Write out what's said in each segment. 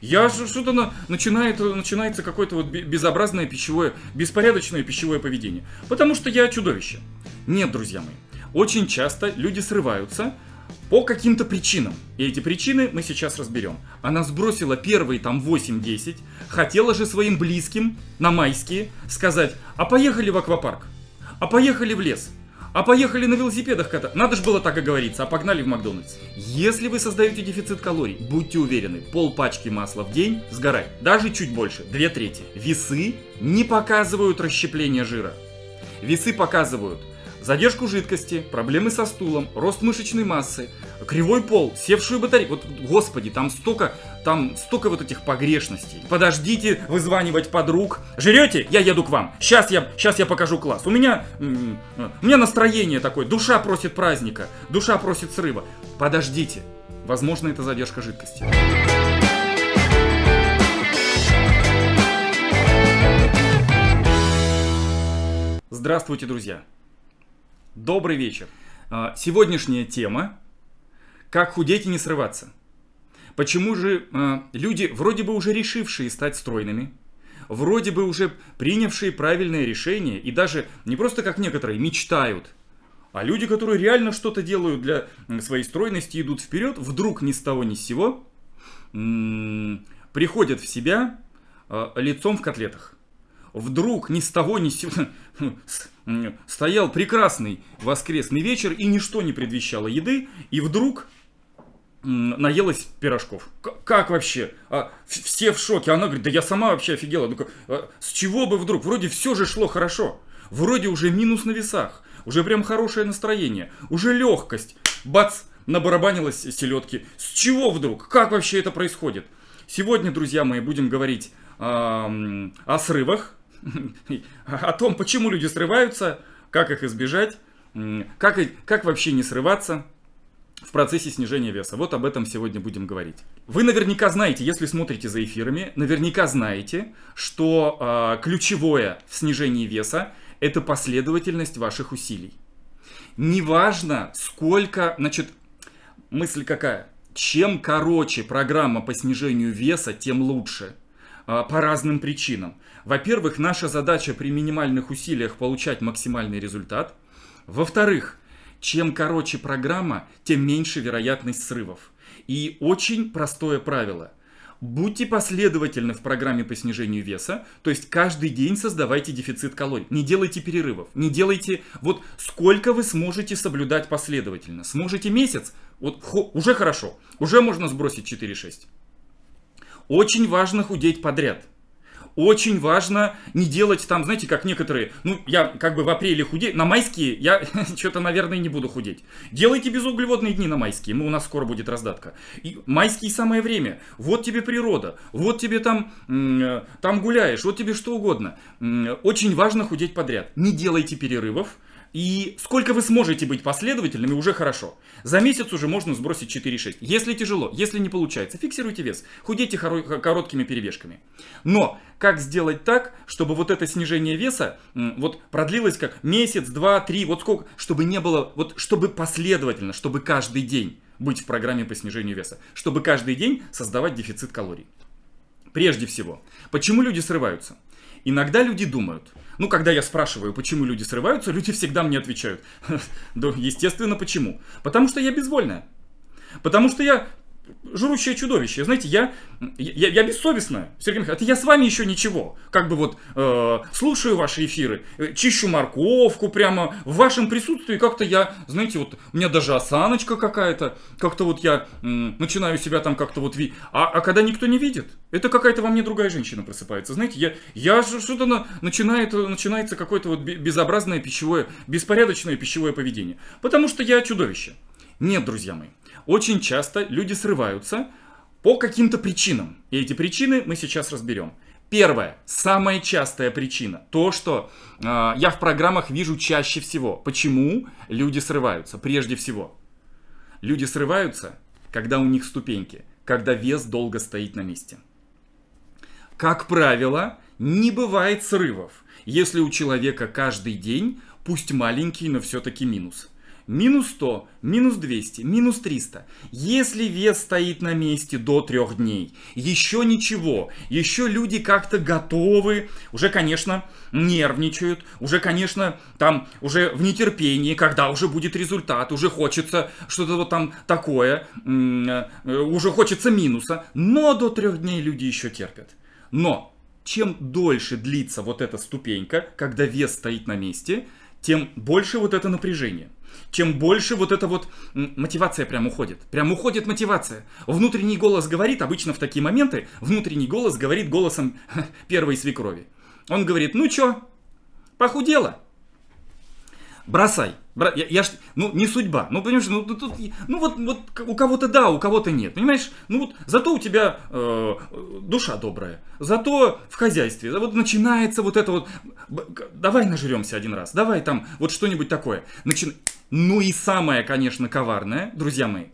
Я что-то на, начинает, начинается какое-то вот безобразное пищевое, беспорядочное пищевое поведение. Потому что я чудовище. Нет, друзья мои. Очень часто люди срываются, по каким-то причинам. И эти причины мы сейчас разберем. Она сбросила первые там 8-10, хотела же своим близким на майские сказать, а поехали в аквапарк, а поехали в лес, а поехали на велосипедах кататься. Надо же было так и говориться, а погнали в Макдональдс. Если вы создаете дефицит калорий, будьте уверены, пол пачки масла в день сгорает. Даже чуть больше, две трети. Весы не показывают расщепление жира. Весы показывают задержку жидкости, проблемы со стулом, рост мышечной массы, кривой пол, севшую батарею. Вот, господи, там столько, там столько вот этих погрешностей. Подождите вызванивать подруг. Жрете? Я еду к вам. Сейчас я, сейчас я покажу класс. У меня, э, у меня настроение такое. Душа просит праздника. Душа просит срыва. Подождите. Возможно, это задержка жидкости. Здравствуйте, друзья! Добрый вечер. А, сегодняшняя тема – как худеть и не срываться. Почему же а, люди, вроде бы уже решившие стать стройными, вроде бы уже принявшие правильное решение и даже не просто как некоторые мечтают, а люди, которые реально что-то делают для своей стройности, идут вперед, вдруг ни с того ни с сего приходят в себя а, лицом в котлетах. Вдруг ни с того ни с сего, Стоял прекрасный воскресный вечер, и ничто не предвещало еды, и вдруг наелась пирожков. как вообще? А, все в шоке. Она говорит, да я сама вообще офигела. Ну, с чего бы вдруг? Вроде все же шло хорошо. Вроде уже минус на весах. Уже прям хорошее настроение. Уже легкость. Бац! Набарабанилась селедки. С чего вдруг? Как вообще это происходит? Сегодня, друзья мои, будем говорить э, о срывах, о том, почему люди срываются, как их избежать, как, как вообще не срываться в процессе снижения веса. Вот об этом сегодня будем говорить. Вы наверняка знаете, если смотрите за эфирами, наверняка знаете, что э, ключевое в снижении веса – это последовательность ваших усилий. Неважно, сколько, значит, мысль какая? Чем короче программа по снижению веса, тем лучше – а, по разным причинам. Во-первых, наша задача при минимальных усилиях получать максимальный результат. Во-вторых, чем короче программа, тем меньше вероятность срывов. И очень простое правило. Будьте последовательны в программе по снижению веса, то есть каждый день создавайте дефицит калорий. Не делайте перерывов, не делайте... Вот сколько вы сможете соблюдать последовательно? Сможете месяц? Вот хо, уже хорошо, уже можно сбросить 4-6. Очень важно худеть подряд. Очень важно не делать там, знаете, как некоторые, ну, я как бы в апреле худею, на майские я что-то, наверное, не буду худеть. Делайте безуглеводные дни на майские, ну, у нас скоро будет раздатка. И майские самое время, вот тебе природа, вот тебе там, э, там гуляешь, вот тебе что угодно. Э, очень важно худеть подряд. Не делайте перерывов, и сколько вы сможете быть последовательными, уже хорошо. За месяц уже можно сбросить 4-6. Если тяжело, если не получается, фиксируйте вес. Худейте короткими перевешками. Но как сделать так, чтобы вот это снижение веса вот продлилось как месяц, два, три, вот сколько, чтобы не было, вот чтобы последовательно, чтобы каждый день быть в программе по снижению веса, чтобы каждый день создавать дефицит калорий. Прежде всего, почему люди срываются? Иногда люди думают – ну, когда я спрашиваю, почему люди срываются, люди всегда мне отвечают. Да, естественно, почему? Потому что я безвольная. Потому что я жрущее чудовище. Знаете, я, я, я бессовестная, Сергей Михайлович, я с вами еще ничего. Как бы вот э, слушаю ваши эфиры, э, чищу морковку прямо в вашем присутствии. Как-то я, знаете, вот у меня даже осаночка какая-то. Как-то вот я э, начинаю себя там как-то вот видеть. А, а когда никто не видит, это какая-то во мне другая женщина просыпается. Знаете, я, я что-то на, начинает, начинается какое-то вот безобразное пищевое, беспорядочное пищевое поведение. Потому что я чудовище. Нет, друзья мои очень часто люди срываются по каким-то причинам. И эти причины мы сейчас разберем. Первая, самая частая причина, то, что э, я в программах вижу чаще всего. Почему люди срываются? Прежде всего, люди срываются, когда у них ступеньки, когда вес долго стоит на месте. Как правило, не бывает срывов, если у человека каждый день, пусть маленький, но все-таки минус минус 100, минус 200, минус 300. Если вес стоит на месте до трех дней, еще ничего, еще люди как-то готовы, уже, конечно, нервничают, уже, конечно, там, уже в нетерпении, когда уже будет результат, уже хочется что-то вот там такое, э, уже хочется минуса, но до трех дней люди еще терпят. Но чем дольше длится вот эта ступенька, когда вес стоит на месте, тем больше вот это напряжение – чем больше вот эта вот мотивация прям уходит. Прям уходит мотивация. Внутренний голос говорит, обычно в такие моменты, внутренний голос говорит голосом первой свекрови. Он говорит, ну чё, похудела? Бросай. Бра... Я, я ж... Ну, не судьба. Ну, понимаешь, ну, тут... ну вот, вот у кого-то да, у кого-то нет. Понимаешь, ну вот зато у тебя э, душа добрая, зато в хозяйстве. Вот начинается вот это вот... Давай нажремся один раз, давай там вот что-нибудь такое. Начинается ну и самое, конечно, коварное, друзья мои,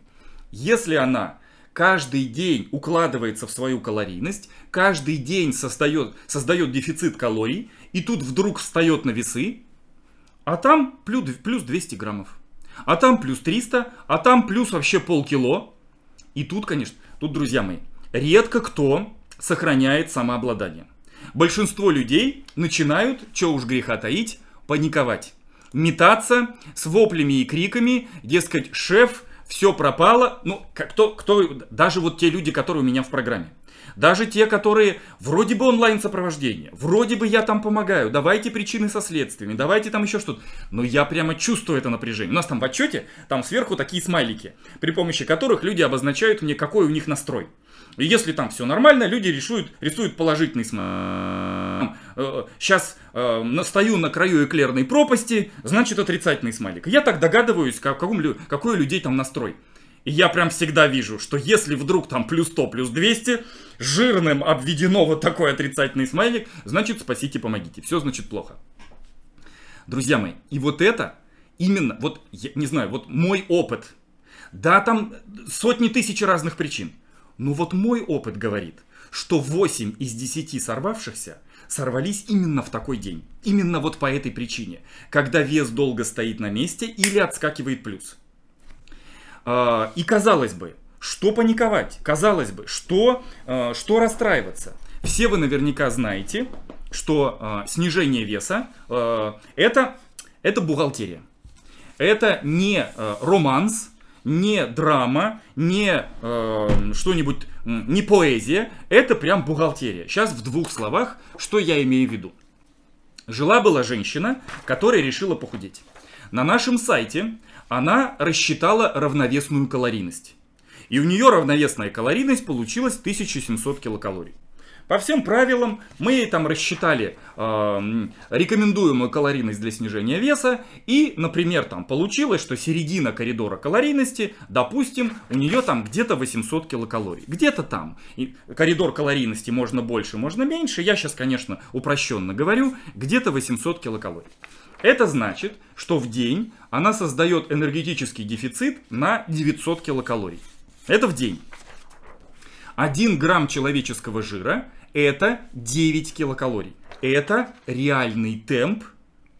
если она каждый день укладывается в свою калорийность, каждый день создает, создает дефицит калорий, и тут вдруг встает на весы, а там плюс, плюс 200 граммов, а там плюс 300, а там плюс вообще полкило. И тут, конечно, тут, друзья мои, редко кто сохраняет самообладание. Большинство людей начинают, что уж греха таить, паниковать метаться с воплями и криками, дескать, шеф, все пропало. Ну, кто, кто, даже вот те люди, которые у меня в программе. Даже те, которые вроде бы онлайн сопровождение, вроде бы я там помогаю, давайте причины со следствиями, давайте там еще что-то. Но я прямо чувствую это напряжение. У нас там в отчете, там сверху такие смайлики, при помощи которых люди обозначают мне, какой у них настрой. И если там все нормально, люди рисуют, рисуют положительный смайл сейчас э, э, настаю на краю эклерной пропасти, значит отрицательный смайлик. Я так догадываюсь, как, каком, какой у людей там настрой. И я прям всегда вижу, что если вдруг там плюс 100, плюс 200, жирным обведено вот такой отрицательный смайлик, значит спасите, помогите. Все значит плохо. Друзья мои, и вот это именно, вот, я не знаю, вот мой опыт. Да, там сотни тысяч разных причин. Но вот мой опыт говорит, что 8 из 10 сорвавшихся сорвались именно в такой день. Именно вот по этой причине. Когда вес долго стоит на месте или отскакивает плюс. А, и казалось бы, что паниковать? Казалось бы, что, а, что расстраиваться? Все вы наверняка знаете, что а, снижение веса это, это бухгалтерия. Это не романс, не драма, не э, что-нибудь, не поэзия, это прям бухгалтерия. Сейчас в двух словах, что я имею в виду. Жила-была женщина, которая решила похудеть. На нашем сайте она рассчитала равновесную калорийность. И у нее равновесная калорийность получилась 1700 килокалорий. По всем правилам мы там рассчитали э, рекомендуемую калорийность для снижения веса. И, например, там получилось, что середина коридора калорийности, допустим, у нее там где-то 800 килокалорий. Где-то там. И коридор калорийности можно больше, можно меньше. Я сейчас, конечно, упрощенно говорю. Где-то 800 килокалорий. Это значит, что в день она создает энергетический дефицит на 900 килокалорий. Это в день. 1 грамм человеческого жира это 9 килокалорий. Это реальный темп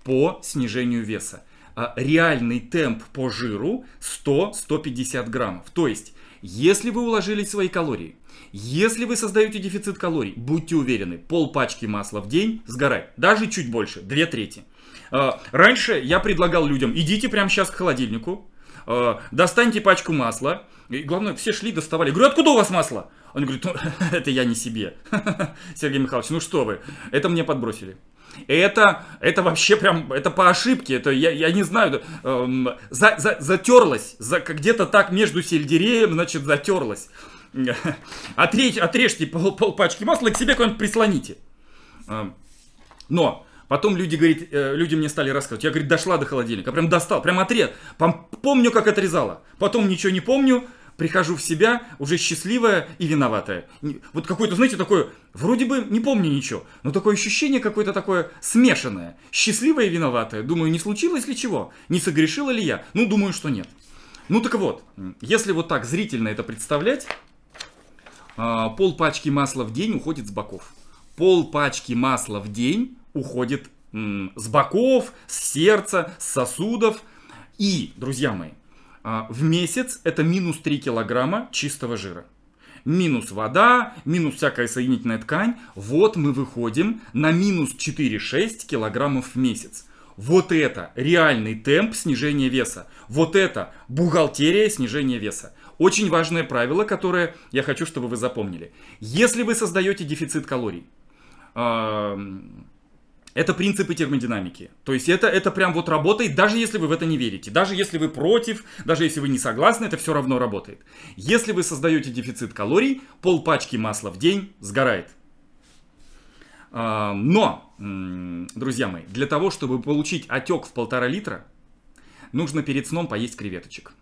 по снижению веса. А, реальный темп по жиру 100-150 граммов. То есть, если вы уложили свои калории, если вы создаете дефицит калорий, будьте уверены, пол пачки масла в день сгорает. Даже чуть больше, две трети. А, раньше я предлагал людям, идите прямо сейчас к холодильнику, а, достаньте пачку масла. И главное, все шли, доставали. Говорю, откуда у вас масло? Он говорит, ну, это я не себе. Сергей Михайлович, ну что вы, это мне подбросили. Это, это вообще прям, это по ошибке, это я, я не знаю, эм, за, за, затерлась, за, где-то так между сельдереем, значит, затерлось. Отрежь, отрежьте пол, пол пачки масла и к себе куда-нибудь прислоните. Эм, но Потом люди, говорит, э, люди мне стали рассказывать. Я, говорит, дошла до холодильника, прям достал, прям отрез. помню, как отрезала. Потом ничего не помню, прихожу в себя уже счастливая и виноватая. Вот какое-то, знаете, такое, вроде бы не помню ничего, но такое ощущение какое-то такое смешанное. Счастливая и виноватая. Думаю, не случилось ли чего? Не согрешила ли я? Ну, думаю, что нет. Ну так вот, если вот так зрительно это представлять, а, пол пачки масла в день уходит с боков. Пол пачки масла в день уходит с боков, с сердца, с сосудов. И, друзья мои, а, в месяц это минус 3 килограмма чистого жира. Минус вода, минус всякая соединительная ткань. Вот мы выходим на минус 4-6 килограммов в месяц. Вот это реальный темп снижения веса. Вот это бухгалтерия снижения веса. Очень важное правило, которое я хочу, чтобы вы запомнили. Если вы создаете дефицит калорий, это принципы термодинамики. То есть это, это прям вот работает, даже если вы в это не верите. Даже если вы против, даже если вы не согласны, это все равно работает. Если вы создаете дефицит калорий, пол пачки масла в день сгорает. А, но, друзья мои, для того, чтобы получить отек в полтора литра, нужно перед сном поесть креветочек.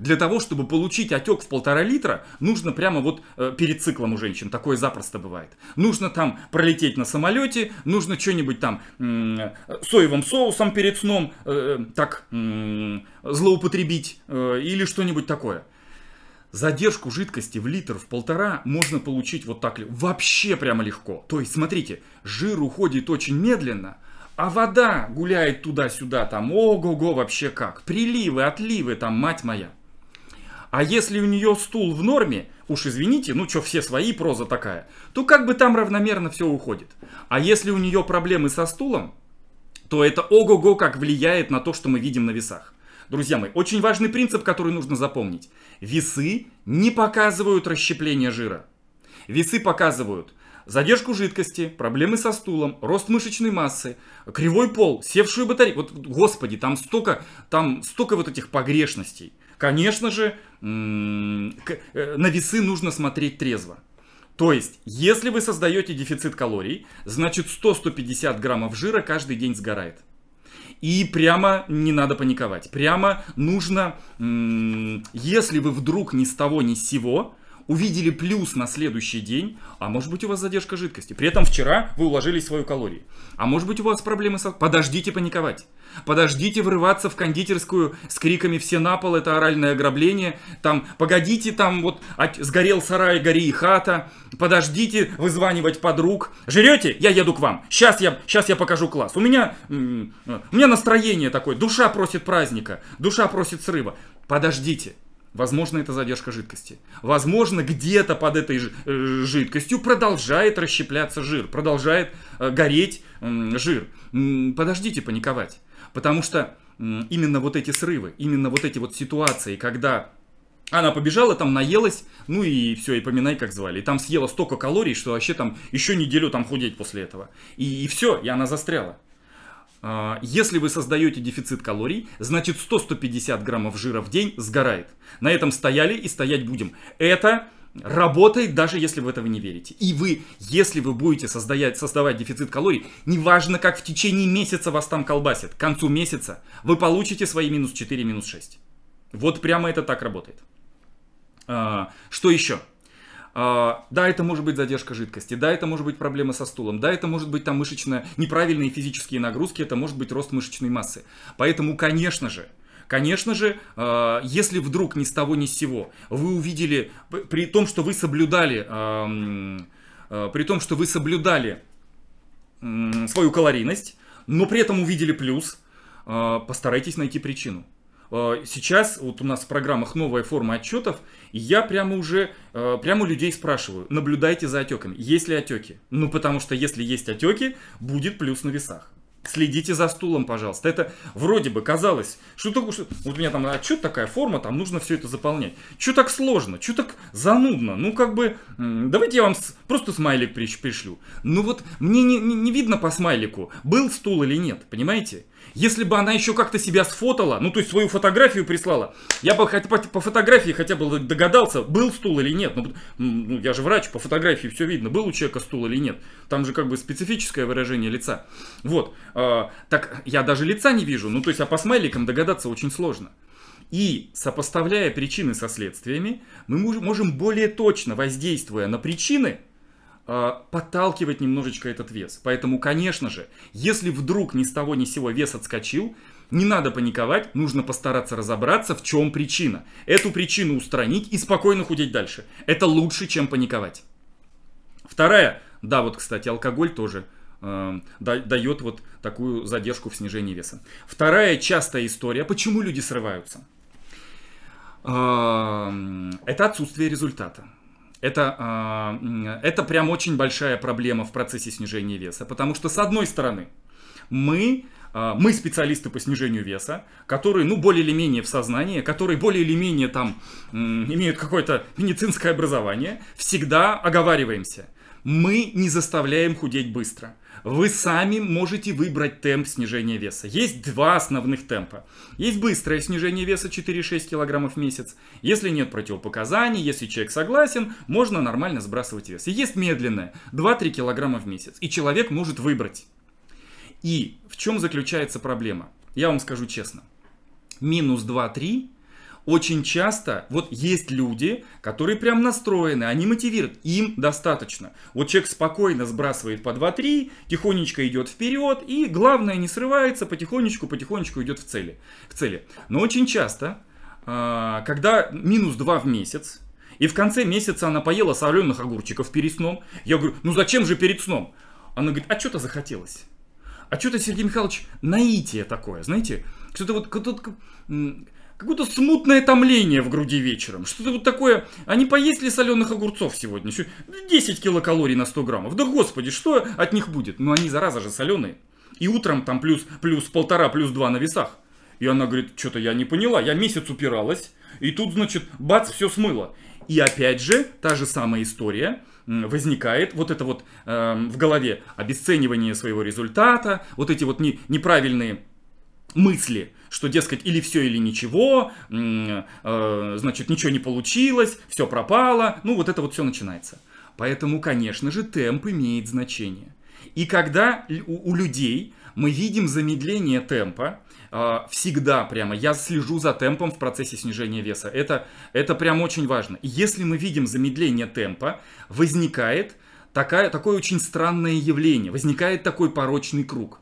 Для того, чтобы получить отек в полтора литра, нужно прямо вот э, перед циклом у женщин. Такое запросто бывает. Нужно там пролететь на самолете, нужно что-нибудь там э, соевым соусом перед сном э, так э, злоупотребить э, или что-нибудь такое. Задержку жидкости в литр, в полтора можно получить вот так вообще прямо легко. То есть, смотрите, жир уходит очень медленно, а вода гуляет туда-сюда, там, ого-го, вообще как. Приливы, отливы, там, мать моя. А если у нее стул в норме, уж извините, ну что все свои, проза такая, то как бы там равномерно все уходит. А если у нее проблемы со стулом, то это ого-го как влияет на то, что мы видим на весах. Друзья мои, очень важный принцип, который нужно запомнить. Весы не показывают расщепление жира. Весы показывают задержку жидкости, проблемы со стулом, рост мышечной массы, кривой пол, севшую батарею. Вот, господи, там столько, там столько вот этих погрешностей. Конечно же, э, на весы нужно смотреть трезво. То есть, если вы создаете дефицит калорий, значит 100-150 граммов жира каждый день сгорает. И прямо не надо паниковать. Прямо нужно, если вы вдруг ни с того ни с сего увидели плюс на следующий день, а может быть у вас задержка жидкости. При этом вчера вы уложили свою калорию. А может быть у вас проблемы с... Подождите паниковать. Подождите врываться в кондитерскую с криками «Все на пол, это оральное ограбление!» Там «Погодите, там вот сгорел сарай, гори и хата!» «Подождите вызванивать подруг!» «Жрете? Я еду к вам! Сейчас я, сейчас я покажу класс!» У меня, э, у меня настроение такое, душа просит праздника, душа просит срыва. Подождите. Возможно, это задержка жидкости. Возможно, где-то под этой э, жидкостью продолжает расщепляться жир, продолжает э, гореть жир. Подождите паниковать. Потому что именно вот эти срывы, именно вот эти вот ситуации, когда она побежала, там наелась, ну и все, и поминай, как звали. И там съела столько калорий, что вообще там еще неделю там худеть после этого. И, и все, и она застряла. А, если вы создаете дефицит калорий, значит 100-150 граммов жира в день сгорает. На этом стояли и стоять будем. Это работает, даже если вы этого не верите. И вы, если вы будете создавать, создавать дефицит калорий, неважно, как в течение месяца вас там колбасит, к концу месяца вы получите свои минус 4, минус 6. Вот прямо это так работает. А, что еще? А, да, это может быть задержка жидкости, да, это может быть проблема со стулом, да, это может быть там мышечная, неправильные физические нагрузки, это может быть рост мышечной массы. Поэтому, конечно же, Конечно же, а, если вдруг ни с того ни с сего вы увидели, при том, что вы соблюдали, а, при том, что вы соблюдали свою калорийность, но при этом увидели плюс, постарайтесь найти причину. Э, сейчас вот у нас в программах новая форма отчетов, и я прямо уже, э, прямо людей спрашиваю, наблюдайте за отеками, есть ли отеки? Ну, потому что если есть отеки, будет плюс на весах. Следите за стулом, пожалуйста. Это вроде бы казалось, что такое, что... Вот у меня там отчет такая форма, там нужно все это заполнять. Что так сложно? Что так занудно? Ну, как бы, давайте я вам с... просто смайлик пришлю. Ну вот, мне не, не, не видно по смайлику, был стул или нет, понимаете? Если бы она еще как-то себя сфотала, ну то есть свою фотографию прислала, я бы хоть по, по фотографии хотя бы догадался, был стул или нет. Ну, ну я же врач, по фотографии все видно, был у человека стул или нет. Там же как бы специфическое выражение лица. Вот, э, так я даже лица не вижу, ну то есть а по смайликам догадаться очень сложно. И сопоставляя причины со следствиями, мы можем более точно воздействуя на причины, Э, подталкивает немножечко этот вес. Поэтому, конечно же, если вдруг ни с того ни с сего вес отскочил, не надо паниковать, нужно постараться разобраться, в чем причина. Эту причину устранить и спокойно худеть дальше. Это лучше, чем паниковать. Вторая, да, вот, кстати, алкоголь тоже э, дает вот такую задержку в снижении веса. Вторая частая история, почему люди срываются. Э, это отсутствие результата. Это, а, это прям очень большая проблема в процессе снижения веса, потому что, с одной стороны, мы а, мы специалисты по снижению веса, которые, ну, более или менее в сознании, которые более или менее там имеют какое-то медицинское образование, всегда оговариваемся – мы не заставляем худеть быстро. Вы сами можете выбрать темп снижения веса. Есть два основных темпа. Есть быстрое снижение веса 4-6 кг в месяц. Если нет противопоказаний, если человек согласен, можно нормально сбрасывать вес. И есть медленное 2-3 кг в месяц. И человек может выбрать. И в чем заключается проблема? Я вам скажу честно. Минус 2-3 очень часто вот есть люди, которые прям настроены, они мотивируют, им достаточно. Вот человек спокойно сбрасывает по 2-3, тихонечко идет вперед и главное не срывается, потихонечку-потихонечку идет в цели, в цели. Но очень часто, а, когда минус 2 в месяц, и в конце месяца она поела соленых огурчиков перед сном. Я говорю, ну зачем же перед сном? Она говорит, а что-то захотелось. А что-то, Сергей Михайлович, наитие такое, знаете, что-то вот, кто-то, какое-то смутное томление в груди вечером. Что-то вот такое, они а поесть соленых огурцов сегодня? 10 ну, килокалорий на 100 граммов. Да господи, что от них будет? Ну они, зараза же, соленые. И утром там плюс, плюс полтора, плюс два на весах. И она говорит, что-то я не поняла, я месяц упиралась, и тут, значит, бац, все смыло. И опять же, та же самая история возникает, вот это вот э, в голове обесценивание своего результата, вот эти вот не, неправильные мысли, что, дескать, или все, или ничего, э, значит, ничего не получилось, все пропало, ну вот это вот все начинается. Поэтому, конечно же, темп имеет значение. И когда у, у людей мы видим замедление темпа, э, всегда прямо, я слежу за темпом в процессе снижения веса. Это, это прям очень важно. И если мы видим замедление темпа, возникает такая, такое очень странное явление, возникает такой порочный круг.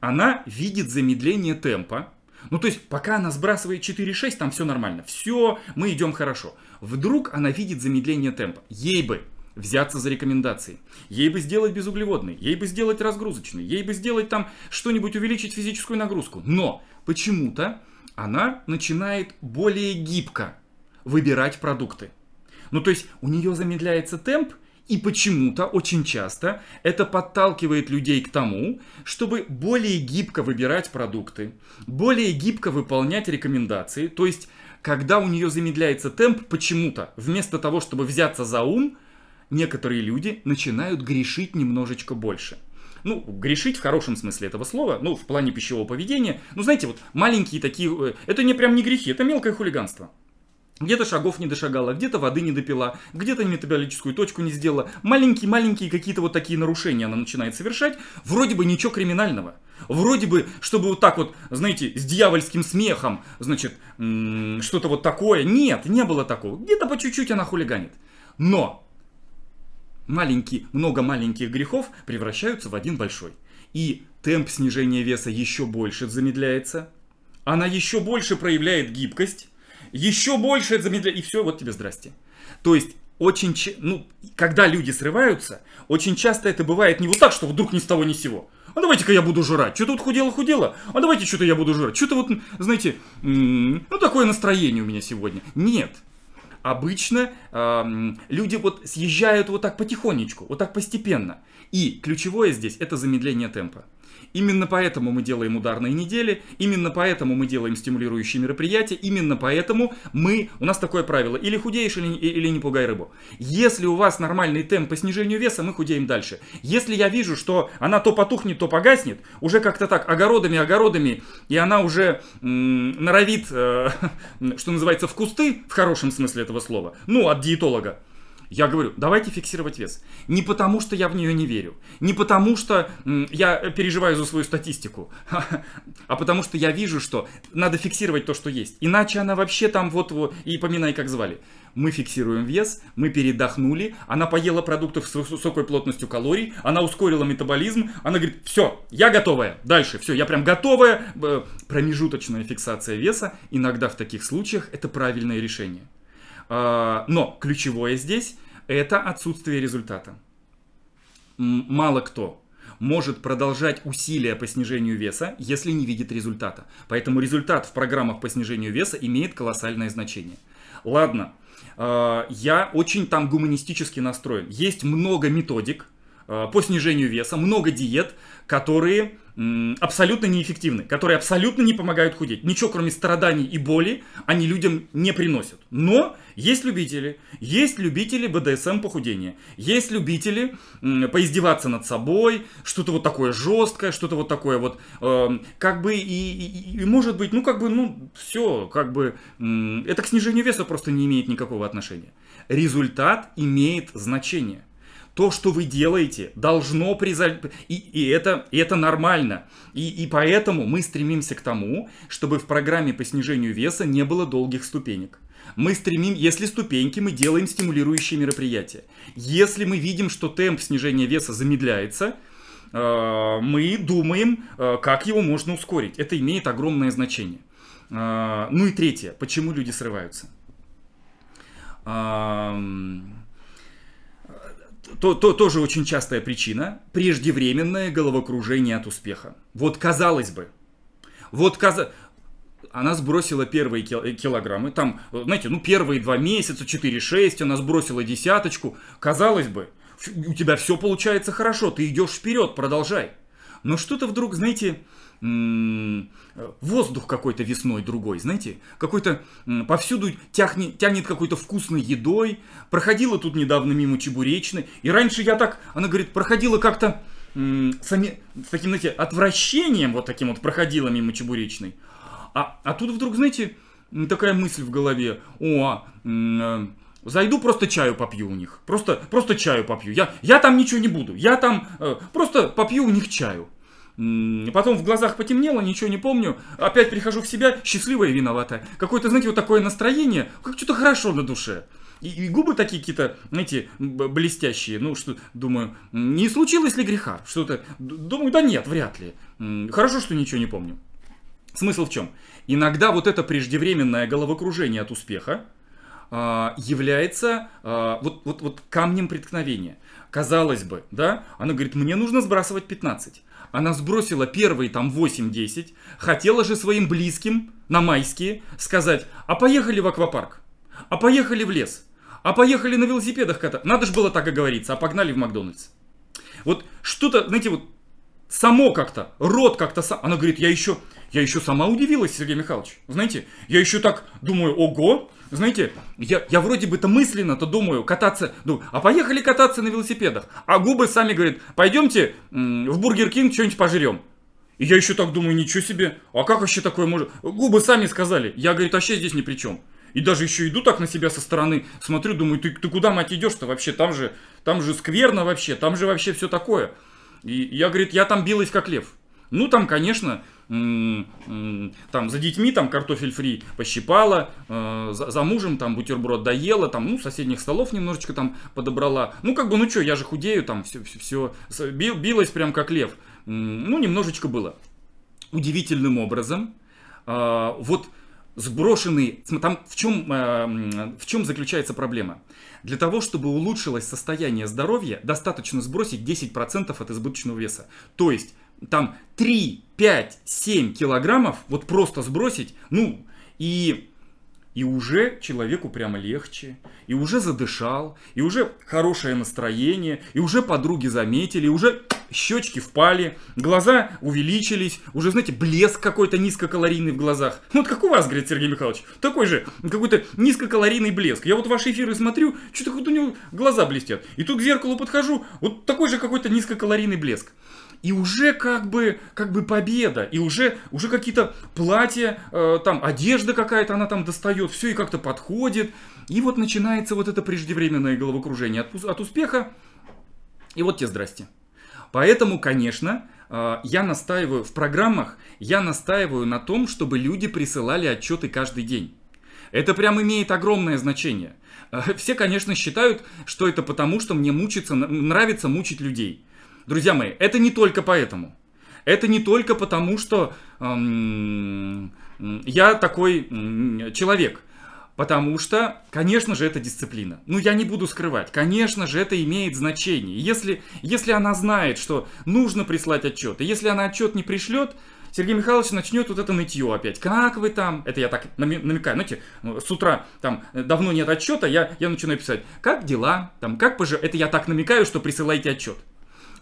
Она видит замедление темпа, ну, то есть, пока она сбрасывает 4-6, там все нормально. Все, мы идем хорошо. Вдруг она видит замедление темпа. Ей бы взяться за рекомендации. Ей бы сделать безуглеводный, ей бы сделать разгрузочный, ей бы сделать там что-нибудь, увеличить физическую нагрузку. Но почему-то она начинает более гибко выбирать продукты. Ну, то есть, у нее замедляется темп, и почему-то очень часто это подталкивает людей к тому, чтобы более гибко выбирать продукты, более гибко выполнять рекомендации. То есть, когда у нее замедляется темп, почему-то вместо того, чтобы взяться за ум, некоторые люди начинают грешить немножечко больше. Ну, грешить в хорошем смысле этого слова, ну, в плане пищевого поведения. Ну, знаете, вот маленькие такие... Э, это не прям не грехи, это мелкое хулиганство. Где-то шагов не дошагала, где-то воды не допила, где-то метаболическую точку не сделала. Маленькие-маленькие какие-то вот такие нарушения она начинает совершать. Вроде бы ничего криминального. Вроде бы, чтобы вот так вот, знаете, с дьявольским смехом, значит, что-то вот такое. Нет, не было такого. Где-то по чуть-чуть она хулиганит. Но маленькие, много маленьких грехов превращаются в один большой. И темп снижения веса еще больше замедляется. Она еще больше проявляет гибкость еще больше это замедление, и все, вот тебе здрасте. То есть, очень, ну, когда люди срываются, очень часто это бывает не вот так, что вдруг ни с того ни с сего. А давайте-ка я буду жрать. Что-то вот худела-худела. А давайте что-то я буду жрать. Что-то вот, знаете, ну такое настроение у меня сегодня. Нет. Обычно эм, люди вот съезжают вот так потихонечку, вот так постепенно. И ключевое здесь это замедление темпа. Именно поэтому мы делаем ударные недели, именно поэтому мы делаем стимулирующие мероприятия, именно поэтому мы... У нас такое правило, или худеешь, или, или не пугай рыбу. Если у вас нормальный темп по снижению веса, мы худеем дальше. Если я вижу, что она то потухнет, то погаснет, уже как-то так, огородами, огородами, и она уже м- норовит, э, что называется, в кусты, в хорошем смысле этого слова, ну, от диетолога, я говорю, давайте фиксировать вес. Не потому, что я в нее не верю, не потому, что я переживаю за свою статистику, а потому, что я вижу, что надо фиксировать то, что есть. Иначе она вообще там вот, -вот и поминай, как звали. Мы фиксируем вес, мы передохнули, она поела продуктов с высокой плотностью калорий, она ускорила метаболизм, она говорит, все, я готовая, дальше, все, я прям готовая. Промежуточная фиксация веса иногда в таких случаях это правильное решение. А, но ключевое здесь это отсутствие результата. Мало кто может продолжать усилия по снижению веса, если не видит результата. Поэтому результат в программах по снижению веса имеет колоссальное значение. Ладно, а, я очень там гуманистически настроен. Есть много методик а, по снижению веса, много диет, которые абсолютно неэффективны, которые абсолютно не помогают худеть. Ничего, кроме страданий и боли, они людям не приносят. Но есть любители, есть любители БДСМ похудения, есть любители поиздеваться над собой, что-то вот такое жесткое, что-то вот такое вот, э, как бы и, и, и может быть, ну как бы, ну все, как бы, э, это к снижению веса просто не имеет никакого отношения. Результат имеет значение то, что вы делаете, должно призовать... И, и, это, и это нормально. И, и поэтому мы стремимся к тому, чтобы в программе по снижению веса не было долгих ступенек. Мы стремим, если ступеньки, мы делаем стимулирующие мероприятия. Если мы видим, что темп снижения веса замедляется, э, мы думаем, э, как его можно ускорить. Это имеет огромное значение. Э, ну и третье, почему люди срываются то, то тоже очень частая причина – преждевременное головокружение от успеха. Вот казалось бы, вот казалось, она сбросила первые э, килограммы, там, знаете, ну первые два месяца, 4-6, она сбросила десяточку. Казалось бы, у тебя все получается хорошо, ты идешь вперед, продолжай. Но что-то вдруг, знаете, воздух какой-то весной другой, знаете, какой-то повсюду тяхнет, тянет какой-то вкусной едой. Проходила тут недавно мимо чебуречной, и раньше я так, она говорит, проходила как-то сами, с таким, знаете, отвращением вот таким вот проходила мимо чебуречной. А, а тут вдруг, знаете, такая мысль в голове, о, а, э, Зайду просто чаю попью у них. Просто, просто чаю попью. Я, я там ничего не буду. Я там э, просто попью у них чаю. Потом в глазах потемнело, ничего не помню. Опять прихожу в себя, счастливая и виноватая. Какое-то, знаете, вот такое настроение, как что-то хорошо на душе. И, и губы такие какие-то, знаете, блестящие. Ну, что, думаю, не случилось ли греха? Что-то, думаю, да нет, вряд ли. Хорошо, что ничего не помню. Смысл в чем? Иногда вот это преждевременное головокружение от успеха э, является э, вот, вот, вот камнем преткновения. Казалось бы, да, Она говорит, мне нужно сбрасывать 15. Она сбросила первые там 8-10, хотела же своим близким на майские сказать, а поехали в аквапарк, а поехали в лес, а поехали на велосипедах кататься. Надо же было так и говориться, а погнали в Макдональдс. Вот что-то, знаете, вот само как-то, рот как-то сам. Она говорит, я еще, я еще сама удивилась, Сергей Михайлович. Знаете, я еще так думаю, ого, знаете, я, я вроде бы-то мысленно-то думаю кататься, думаю, а поехали кататься на велосипедах. А губы сами говорят, пойдемте в Бургер Кинг что-нибудь пожрем. И я еще так думаю, ничего себе, а как вообще такое может? Губы сами сказали, я, говорит, вообще здесь ни при чем. И даже еще иду так на себя со стороны, смотрю, думаю, ты, ты куда, мать, идешь-то вообще? Там же, там же скверно вообще, там же вообще все такое. И я, говорит, я там билась как лев. Ну, там, конечно, там за детьми там картофель фри пощипала, э, за, за мужем там бутерброд доела, там, ну, соседних столов немножечко там подобрала. Ну, как бы, ну что, я же худею, там все, все, все билось прям как лев. Ну, немножечко было. Удивительным образом, э, вот сброшенный, там в чем, э, в чем заключается проблема? Для того, чтобы улучшилось состояние здоровья, достаточно сбросить 10% от избыточного веса. То есть там 3, 5, 7 килограммов вот просто сбросить, ну, и, и уже человеку прямо легче, и уже задышал, и уже хорошее настроение, и уже подруги заметили, и уже щечки впали, глаза увеличились, уже, знаете, блеск какой-то низкокалорийный в глазах. Ну, вот как у вас, говорит Сергей Михайлович, такой же какой-то низкокалорийный блеск. Я вот ваши эфиры смотрю, что-то вот у него глаза блестят. И тут к зеркалу подхожу, вот такой же какой-то низкокалорийный блеск и уже как бы, как бы победа, и уже, уже какие-то платья, э, там одежда какая-то она там достает, все и как-то подходит. И вот начинается вот это преждевременное головокружение от, от успеха, и вот те здрасте. Поэтому, конечно, э, я настаиваю в программах, я настаиваю на том, чтобы люди присылали отчеты каждый день. Это прям имеет огромное значение. Э, все, конечно, считают, что это потому, что мне мучиться, нравится мучить людей. Друзья мои, это не только поэтому. Это не только потому, что эм, я такой эм, человек. Потому что, конечно же, это дисциплина. Ну, я не буду скрывать. Конечно же, это имеет значение. Если, если она знает, что нужно прислать отчет, и если она отчет не пришлет, Сергей Михайлович начнет вот это нытье опять. Как вы там? Это я так намекаю. Знаете, ну, с утра там э, давно нет отчета, я, я начинаю писать. Как дела? Там, как пожи... Это я так намекаю, что присылайте отчет.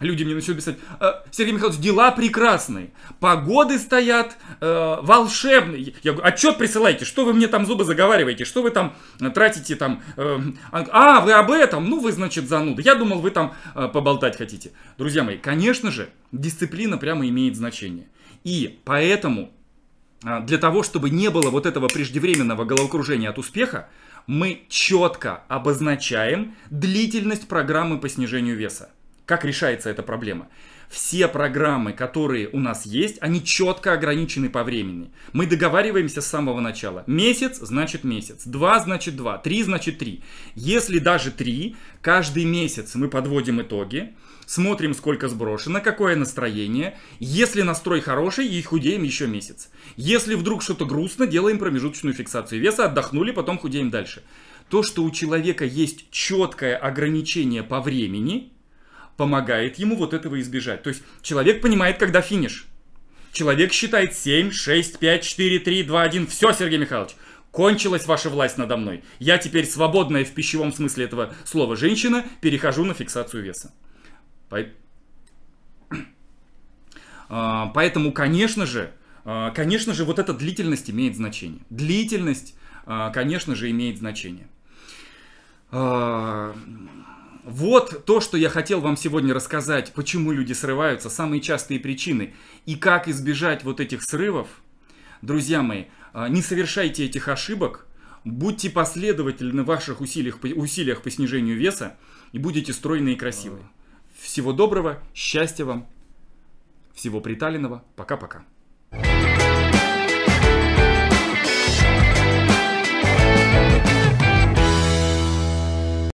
Люди мне начали писать, «Э, Сергей Михайлович, дела прекрасные, погоды стоят э, волшебные. Я говорю, отчет «А присылайте, что вы мне там зубы заговариваете, что вы там тратите там... Э, а, вы об этом, ну вы, значит, зануда. Я думал, вы там э, поболтать хотите. Друзья мои, конечно же, дисциплина прямо имеет значение. И поэтому э, для того, чтобы не было вот этого преждевременного головокружения от успеха, мы четко обозначаем длительность программы по снижению веса. Как решается эта проблема? Все программы, которые у нас есть, они четко ограничены по времени. Мы договариваемся с самого начала. Месяц значит месяц, два значит два, три значит три. Если даже три, каждый месяц мы подводим итоги, смотрим, сколько сброшено, какое настроение. Если настрой хороший, и худеем еще месяц. Если вдруг что-то грустно, делаем промежуточную фиксацию веса, отдохнули, потом худеем дальше. То, что у человека есть четкое ограничение по времени – помогает ему вот этого избежать. То есть человек понимает, когда финиш. Человек считает 7, 6, 5, 4, 3, 2, 1. Все, Сергей Михайлович, кончилась ваша власть надо мной. Я теперь свободная в пищевом смысле этого слова женщина, перехожу на фиксацию веса. А, поэтому, конечно же, а, конечно же, вот эта длительность имеет значение. Длительность, а, конечно же, имеет значение. Вот то, что я хотел вам сегодня рассказать, почему люди срываются, самые частые причины и как избежать вот этих срывов. Друзья мои, а, не совершайте этих ошибок, будьте последовательны в ваших усилиях, усилиях по снижению веса и будете стройные и красивые. Всего доброго, счастья вам, всего приталенного, пока-пока.